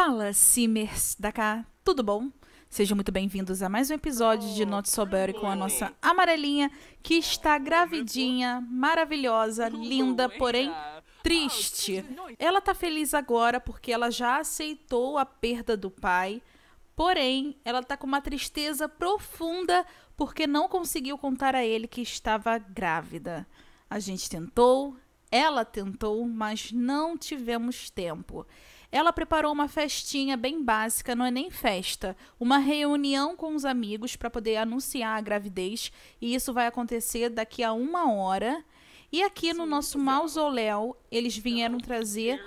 Fala, Simers da cá, tudo bom? Sejam muito bem-vindos a mais um episódio de Not Berry com a nossa amarelinha, que está gravidinha, maravilhosa, linda, porém triste. Ela tá feliz agora porque ela já aceitou a perda do pai, porém ela tá com uma tristeza profunda porque não conseguiu contar a ele que estava grávida. A gente tentou, ela tentou, mas não tivemos tempo. Ela preparou uma festinha bem básica, não é nem festa, uma reunião com os amigos para poder anunciar a gravidez, e isso vai acontecer daqui a uma hora. E aqui no nosso mausoléu, eles vieram trazer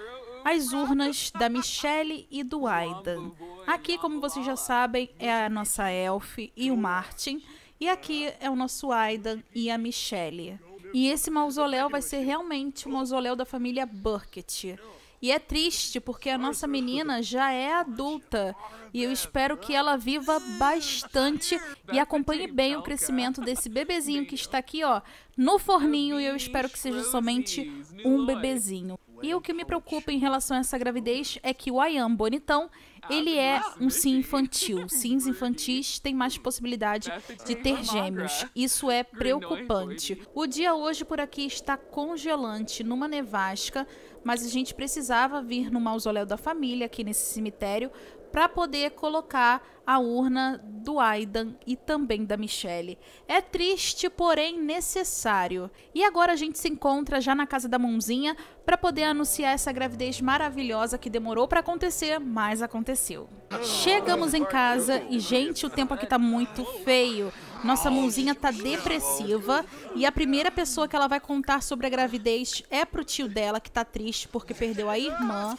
as urnas da Michelle e do Aidan. Aqui, como vocês já sabem, é a nossa Elf e o Martin. E aqui é o nosso Aidan e a Michelle. E esse mausoléu vai ser realmente o mausoléu da família Burkett. E é triste porque a nossa é, menina já é adulta e eu espero que ela viva bastante e acompanhe bem o crescimento desse bebezinho que está aqui, ó, no forninho e eu espero que seja somente um bebezinho. E o que me preocupa em relação a essa gravidez é que o Ayam Bonitão, ah, ele é um sim infantil. Sims infantis têm mais possibilidade de ter gêmeos. Isso é preocupante. O dia hoje por aqui está congelante, numa nevasca, mas a gente precisava vir no mausoléu da família, aqui nesse cemitério, para poder colocar a urna do Aidan e também da Michelle. É triste, porém necessário. E agora a gente se encontra já na casa da Mãozinha para poder anunciar essa gravidez maravilhosa que demorou para acontecer, mas aconteceu. Chegamos em casa e gente, o tempo aqui tá muito feio. Nossa mãozinha tá depressiva e a primeira pessoa que ela vai contar sobre a gravidez é pro tio dela que tá triste porque perdeu a irmã.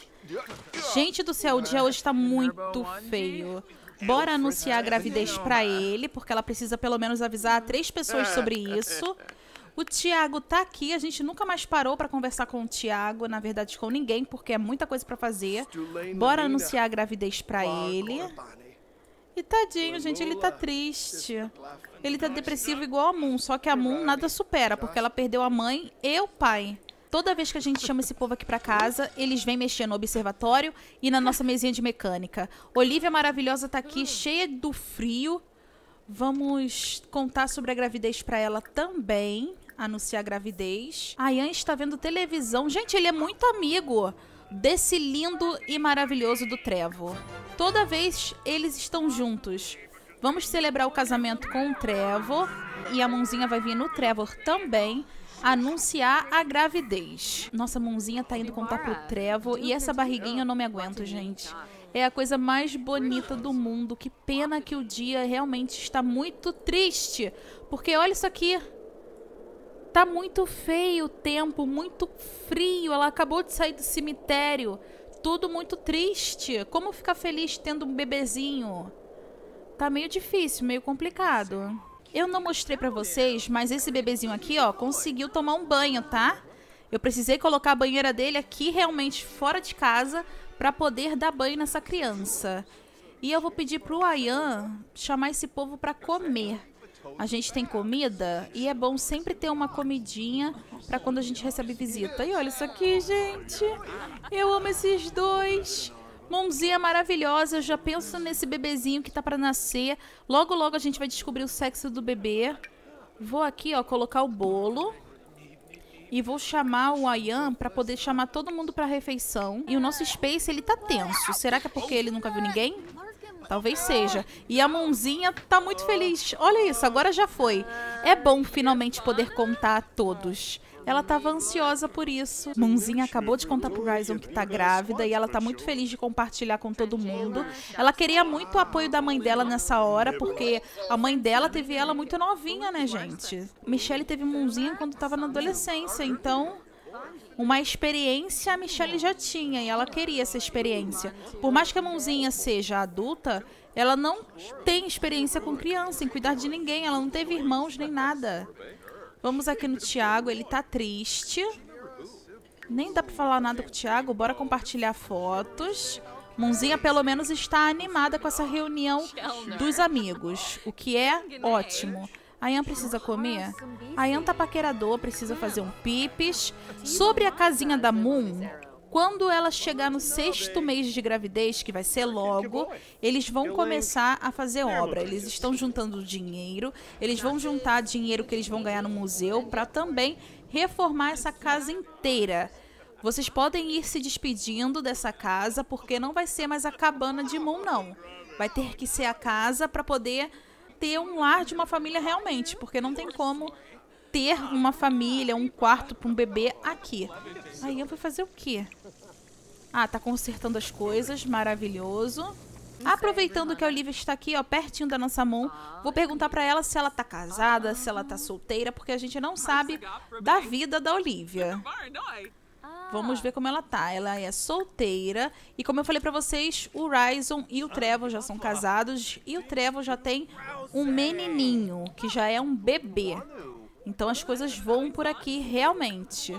Gente do céu, o dia hoje tá muito feio. Bora anunciar a gravidez para ele, porque ela precisa pelo menos avisar três pessoas sobre isso. O Tiago tá aqui, a gente nunca mais parou para conversar com o Tiago, na verdade com ninguém, porque é muita coisa para fazer. Bora anunciar a gravidez para ele. E tadinho, gente, ele tá triste. Ele tá depressivo igual a Moon, só que a Moon nada supera, porque ela perdeu a mãe e o pai. Toda vez que a gente chama esse povo aqui para casa, eles vêm mexer no observatório e na nossa mesinha de mecânica. Olivia maravilhosa tá aqui, cheia do frio. Vamos contar sobre a gravidez para ela também. Anunciar a gravidez. A Ian está vendo televisão. Gente, ele é muito amigo desse lindo e maravilhoso do Trevo. Toda vez eles estão juntos. Vamos celebrar o casamento com o Trevor. E a mãozinha vai vir no Trevor também anunciar a gravidez. Nossa mãozinha tá indo contar pro trevo e essa barriguinha eu não me aguento, gente. É a coisa mais bonita do mundo. Que pena que o dia realmente está muito triste. Porque olha isso aqui. Tá muito feio o tempo, muito frio. Ela acabou de sair do cemitério. Tudo muito triste. Como ficar feliz tendo um bebezinho? Tá meio difícil, meio complicado. Eu não mostrei para vocês, mas esse bebezinho aqui, ó, conseguiu tomar um banho, tá? Eu precisei colocar a banheira dele aqui realmente fora de casa para poder dar banho nessa criança. E eu vou pedir pro Ayan chamar esse povo para comer. A gente tem comida e é bom sempre ter uma comidinha para quando a gente recebe visita. E olha isso aqui, gente. Eu amo esses dois. Mãozinha maravilhosa, já penso nesse bebezinho que tá para nascer. Logo, logo a gente vai descobrir o sexo do bebê. Vou aqui, ó, colocar o bolo. E vou chamar o Ayan para poder chamar todo mundo para refeição. E o nosso Space, ele tá tenso. Será que é porque ele nunca viu ninguém? Talvez seja. E a mãozinha tá muito feliz. Olha isso, agora já foi. É bom finalmente poder contar a todos. Ela tava ansiosa por isso. Mãozinha acabou de contar pro Ryzen que tá grávida e ela tá muito feliz de compartilhar com todo mundo. Ela queria muito o apoio da mãe dela nessa hora, porque a mãe dela teve ela muito novinha, né, gente? Michelle teve Mãozinha quando estava na adolescência, então uma experiência a Michelle já tinha e ela queria essa experiência. Por mais que a mãozinha seja adulta, ela não tem experiência com criança, em cuidar de ninguém, ela não teve irmãos nem nada. Vamos aqui no Tiago, ele tá triste. Nem dá para falar nada com o Tiago, bora compartilhar fotos. Mãozinha pelo menos está animada com essa reunião né? dos amigos, o que é ótimo. A Ian precisa comer? A Ian tá paquerador, precisa fazer um pipis. Sobre a casinha da Moon, quando ela chegar no sexto mês de gravidez, que vai ser logo, eles vão começar a fazer obra. Eles estão juntando dinheiro, eles vão juntar dinheiro que eles vão ganhar no museu para também reformar essa casa inteira. Vocês podem ir se despedindo dessa casa, porque não vai ser mais a cabana de Moon não. Vai ter que ser a casa para poder ter um lar de uma família realmente, porque não tem como ter uma família, um quarto para um bebê aqui. Aí eu vou fazer o quê? Ah, tá consertando as coisas, maravilhoso. Aproveitando que a Olivia está aqui, ó, pertinho da nossa mão, vou perguntar para ela se ela tá casada, se ela tá solteira, porque a gente não sabe da vida da Olivia. Vamos ver como ela tá. Ela é solteira e como eu falei para vocês, o Ryzen e o Trevor já são casados e o Trevor já tem um menininho, que já é um bebê. Então as coisas voam por aqui realmente.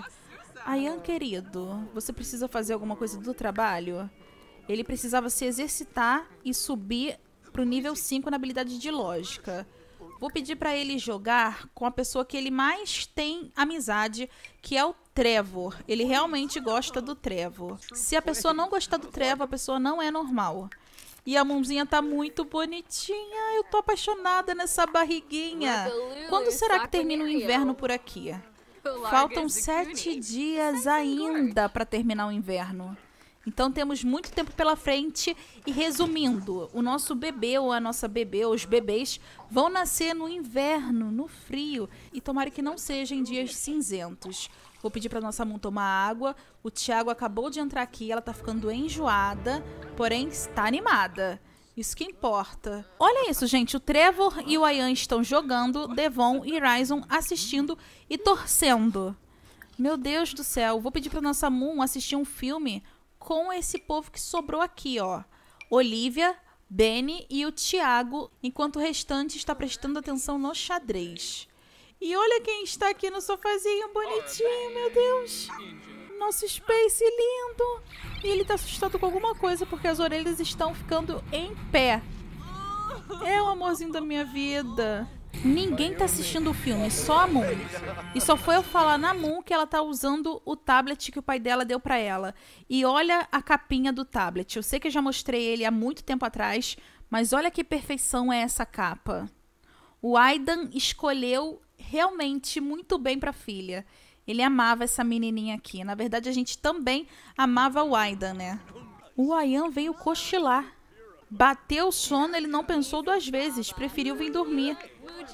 Ayan, querido, você precisa fazer alguma coisa do trabalho? Ele precisava se exercitar e subir para o nível 5 na habilidade de lógica. Vou pedir para ele jogar com a pessoa que ele mais tem amizade, que é o Trevor. Ele realmente gosta do Trevor. Se a pessoa não gostar do Trevor, a pessoa não é normal. E a mãozinha tá muito bonitinha. Eu tô apaixonada nessa barriguinha. Quando será que termina o inverno por aqui? Faltam sete dias ainda para terminar o inverno. Então temos muito tempo pela frente. E resumindo, o nosso bebê ou a nossa bebê, ou os bebês, vão nascer no inverno, no frio. E tomara que não sejam dias cinzentos. Vou pedir para nossa mão tomar água. O Thiago acabou de entrar aqui, ela tá ficando enjoada, porém está animada. Isso que importa. Olha isso, gente. O Trevor e o Ayan estão jogando, Devon e Ryzen assistindo e torcendo. Meu Deus do céu, vou pedir para nossa Moon assistir um filme com esse povo que sobrou aqui, ó. Olivia, Benny e o Thiago, enquanto o restante está prestando atenção no xadrez. E olha quem está aqui no sofazinho bonitinho, meu Deus. Nosso Space lindo. E ele está assustado com alguma coisa porque as orelhas estão ficando em pé. É o amorzinho da minha vida. Ninguém tá assistindo o filme, só a Moon. E só foi eu falar na Moon que ela tá usando o tablet que o pai dela deu para ela. E olha a capinha do tablet. Eu sei que eu já mostrei ele há muito tempo atrás, mas olha que perfeição é essa capa. O Aidan escolheu realmente muito bem para a filha. Ele amava essa menininha aqui. Na verdade, a gente também amava o Aidan, né? O Ayan veio cochilar. Bateu o sono, ele não pensou duas vezes, preferiu vir dormir.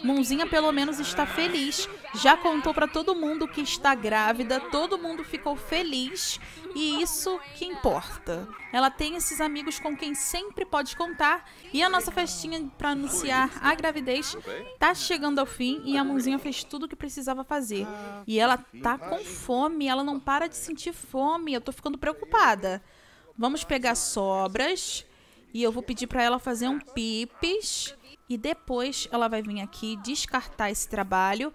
Mãozinha pelo menos está feliz. Já contou para todo mundo que está grávida, todo mundo ficou feliz e isso que importa. Ela tem esses amigos com quem sempre pode contar e a nossa festinha para anunciar a gravidez tá chegando ao fim e a Mãozinha fez tudo o que precisava fazer. E ela tá com fome, ela não para de sentir fome. Eu tô ficando preocupada. Vamos pegar sobras e eu vou pedir para ela fazer um pipis e depois ela vai vir aqui descartar esse trabalho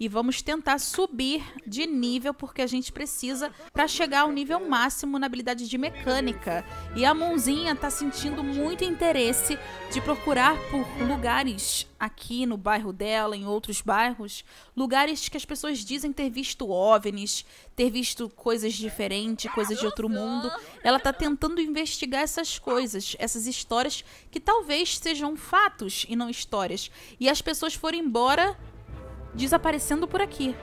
e vamos tentar subir de nível porque a gente precisa para chegar ao nível máximo na habilidade de mecânica. E a mãozinha tá sentindo muito interesse de procurar por lugares aqui no bairro dela, em outros bairros, lugares que as pessoas dizem ter visto OVNIs, ter visto coisas diferentes, coisas de outro mundo. Ela tá tentando investigar essas coisas, essas histórias que talvez sejam fatos e não histórias. E as pessoas foram embora desaparecendo por aqui.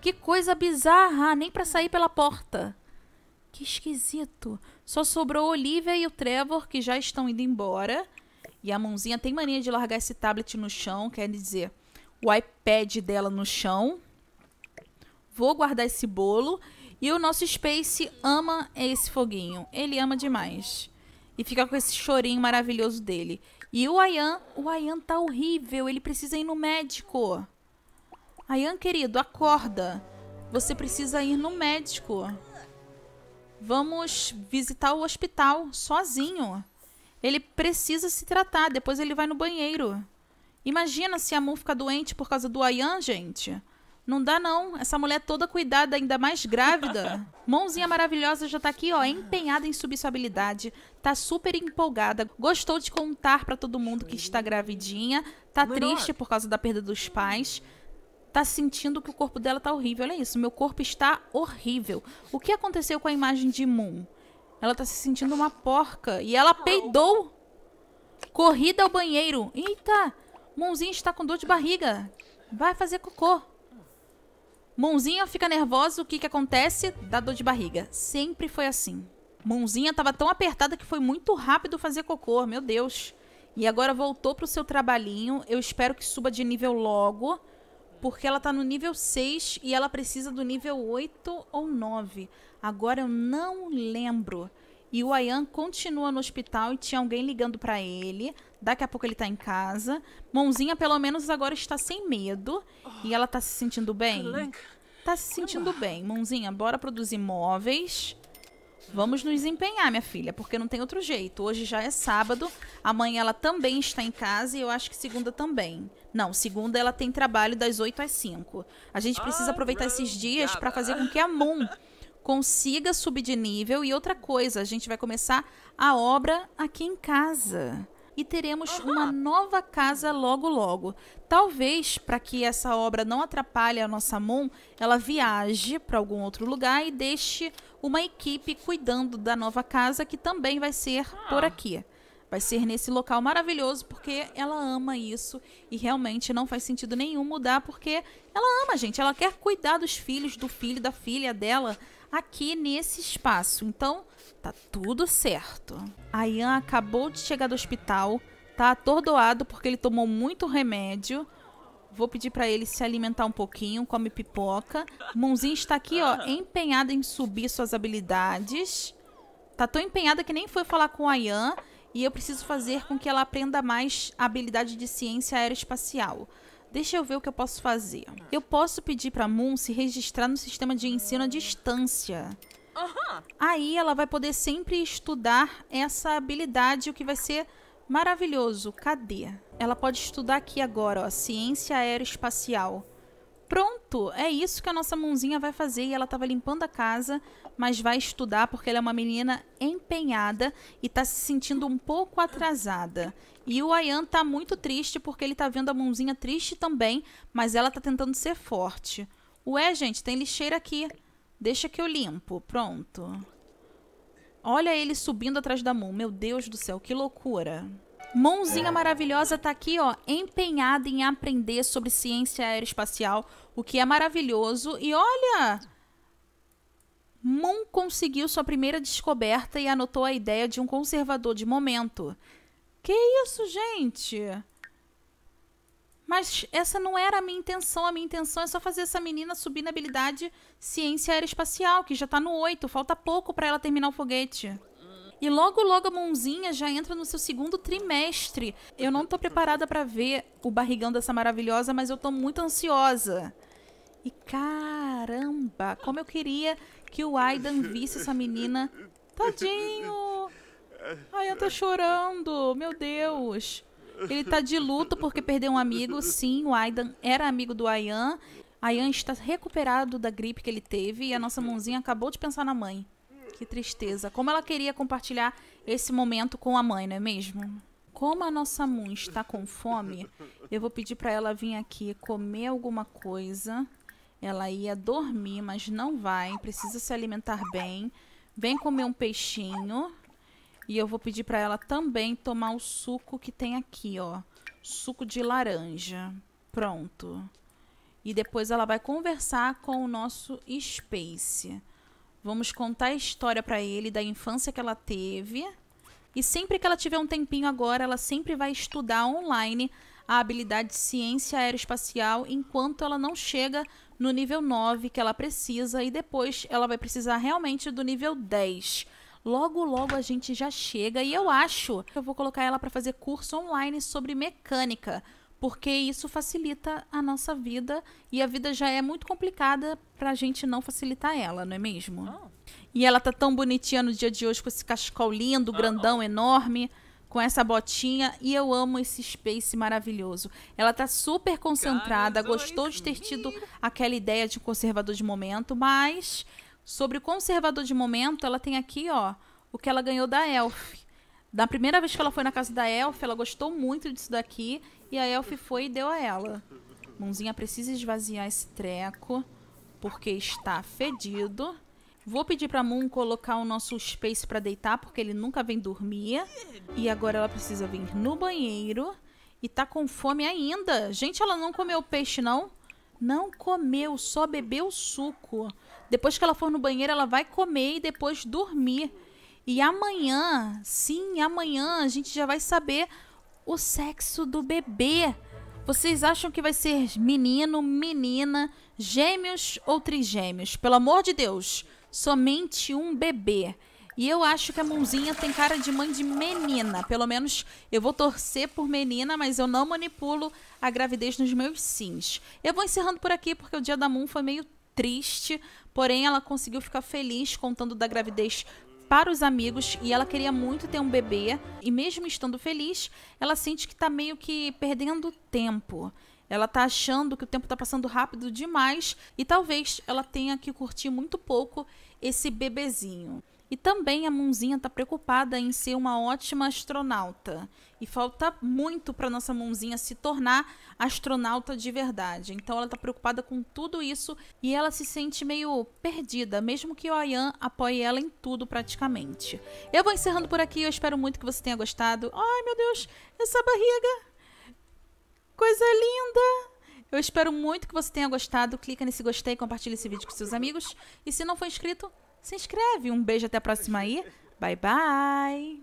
Que coisa bizarra, nem para sair pela porta. Que esquisito. Só sobrou Olivia e o Trevor que já estão indo embora. E a mãozinha tem mania de largar esse tablet no chão, quer dizer, o iPad dela no chão. Vou guardar esse bolo. E o nosso Space ama esse foguinho. Ele ama demais. E fica com esse chorinho maravilhoso dele. E o Ayan, o Ayan tá horrível, ele precisa ir no médico. Ayan, querido, acorda. Você precisa ir no médico. Vamos visitar o hospital sozinho. Ele precisa se tratar, depois ele vai no banheiro. Imagina se a mão fica doente por causa do Ayan, gente. Não dá não. Essa mulher toda cuidada, ainda mais grávida. Mãozinha maravilhosa já tá aqui, ó, empenhada em subir sua habilidade. Tá super empolgada. Gostou de contar para todo mundo que está gravidinha. Tá triste por causa da perda dos pais tá sentindo que o corpo dela tá horrível. Olha isso, meu corpo está horrível. O que aconteceu com a imagem de Moon? Ela tá se sentindo uma porca e ela peidou. Corrida ao banheiro. Eita, Moonzinha está com dor de barriga. Vai fazer cocô. Mãozinha fica nervosa, o que que acontece? Dá dor de barriga. Sempre foi assim. Mãozinha tava tão apertada que foi muito rápido fazer cocô, meu Deus. E agora voltou pro seu trabalhinho. Eu espero que suba de nível logo. Porque ela tá no nível 6 e ela precisa do nível 8 ou 9. Agora eu não lembro. E o Ayan continua no hospital e tinha alguém ligando para ele. Daqui a pouco ele tá em casa. Mãozinha, pelo menos, agora está sem medo. E ela tá se sentindo bem? Tá se sentindo bem. Mãozinha, bora produzir móveis. Vamos nos empenhar, minha filha, porque não tem outro jeito. Hoje já é sábado, amanhã ela também está em casa e eu acho que segunda também. Não, segunda ela tem trabalho das 8 às 5. A gente precisa ah, aproveitar esses dias para fazer com que a Moon consiga subir de nível. E outra coisa, a gente vai começar a obra aqui em casa e teremos uhum. uma nova casa logo logo. Talvez para que essa obra não atrapalhe a nossa mão, ela viaje para algum outro lugar e deixe uma equipe cuidando da nova casa que também vai ser ah. por aqui. Vai ser nesse local maravilhoso porque ela ama isso e realmente não faz sentido nenhum mudar porque ela ama, gente. Ela quer cuidar dos filhos, do filho, da filha dela aqui nesse espaço. Então, tá tudo certo. A Ian acabou de chegar do hospital, tá atordoado porque ele tomou muito remédio. Vou pedir para ele se alimentar um pouquinho, come pipoca. Munzinho está aqui, ó, empenhada em subir suas habilidades. Tá tão empenhada que nem foi falar com a Ian. E eu preciso fazer com que ela aprenda mais a habilidade de ciência aeroespacial. Deixa eu ver o que eu posso fazer. Eu posso pedir para Moon se registrar no sistema de ensino à distância. Uhum. Aí ela vai poder sempre estudar essa habilidade, o que vai ser maravilhoso. Cadê? Ela pode estudar aqui agora, ó, ciência aeroespacial. Pronto, é isso que a nossa mãozinha vai fazer. E ela estava limpando a casa, mas vai estudar porque ela é uma menina empenhada e está se sentindo um pouco atrasada. E o Ayan está muito triste porque ele está vendo a mãozinha triste também, mas ela está tentando ser forte. Ué, gente, tem lixeira aqui. Deixa que eu limpo. Pronto. Olha ele subindo atrás da mão. Meu Deus do céu, que loucura. Mãozinha é. maravilhosa tá aqui, ó, empenhada em aprender sobre ciência aeroespacial, o que é maravilhoso. E olha, Moon conseguiu sua primeira descoberta e anotou a ideia de um conservador de momento. Que isso, gente? Mas essa não era a minha intenção. A minha intenção é só fazer essa menina subir na habilidade ciência aeroespacial, que já tá no 8. Falta pouco para ela terminar o foguete. E logo, logo a mãozinha já entra no seu segundo trimestre. Eu não tô preparada para ver o barrigão dessa maravilhosa, mas eu tô muito ansiosa. E caramba, como eu queria que o Aidan visse essa menina. Tadinho! Ai, eu tô chorando, meu Deus. Ele tá de luto porque perdeu um amigo. Sim, o Aidan era amigo do Ayan. Ayan está recuperado da gripe que ele teve e a nossa mãozinha acabou de pensar na mãe. Que tristeza. Como ela queria compartilhar esse momento com a mãe, não é mesmo? Como a nossa mãe está com fome, eu vou pedir para ela vir aqui comer alguma coisa. Ela ia dormir, mas não vai. Precisa se alimentar bem. Vem comer um peixinho. E eu vou pedir para ela também tomar o suco que tem aqui, ó. Suco de laranja. Pronto. E depois ela vai conversar com o nosso Space. Vamos contar a história para ele da infância que ela teve. E sempre que ela tiver um tempinho agora, ela sempre vai estudar online a habilidade de ciência aeroespacial enquanto ela não chega no nível 9 que ela precisa e depois ela vai precisar realmente do nível 10 Logo, logo a gente já chega e eu acho que eu vou colocar ela para fazer curso online sobre mecânica, porque isso facilita a nossa vida e a vida já é muito complicada para a gente não facilitar ela, não é mesmo? Oh. E ela tá tão bonitinha no dia de hoje com esse cachecol lindo, oh, grandão, oh, enorme com essa botinha e eu amo esse space maravilhoso. Ela tá super concentrada, gostou de ter tido aquela ideia de conservador de momento, mas Sobre o conservador de momento, ela tem aqui, ó, o que ela ganhou da Elf. Da primeira vez que ela foi na casa da Elf, ela gostou muito disso daqui. E a Elf foi e deu a ela. Mãozinha precisa esvaziar esse treco, porque está fedido. Vou pedir pra Moon colocar o nosso space para deitar, porque ele nunca vem dormir. E agora ela precisa vir no banheiro. E tá com fome ainda. Gente, ela não comeu peixe, não? Não comeu, só bebeu suco. Depois que ela for no banheiro, ela vai comer e depois dormir. E amanhã, sim, amanhã a gente já vai saber o sexo do bebê. Vocês acham que vai ser menino, menina, gêmeos ou trigêmeos? Pelo amor de Deus, somente um bebê. E eu acho que a mãozinha tem cara de mãe de menina. Pelo menos eu vou torcer por menina, mas eu não manipulo a gravidez nos meus sims. Eu vou encerrando por aqui porque o dia da Moon foi meio triste, porém ela conseguiu ficar feliz contando da gravidez para os amigos e ela queria muito ter um bebê e mesmo estando feliz, ela sente que está meio que perdendo tempo. Ela tá achando que o tempo tá passando rápido demais e talvez ela tenha que curtir muito pouco esse bebezinho. E também a Munzinha está preocupada em ser uma ótima astronauta. E falta muito para nossa Munzinha se tornar astronauta de verdade. Então ela está preocupada com tudo isso e ela se sente meio perdida, mesmo que o Ayan apoie ela em tudo praticamente. Eu vou encerrando por aqui, eu espero muito que você tenha gostado. Ai meu Deus, essa barriga! Coisa linda! Eu espero muito que você tenha gostado. Clica nesse gostei, compartilhe esse vídeo com seus amigos. E se não for inscrito, se inscreve. Um beijo até a próxima aí. Bye bye.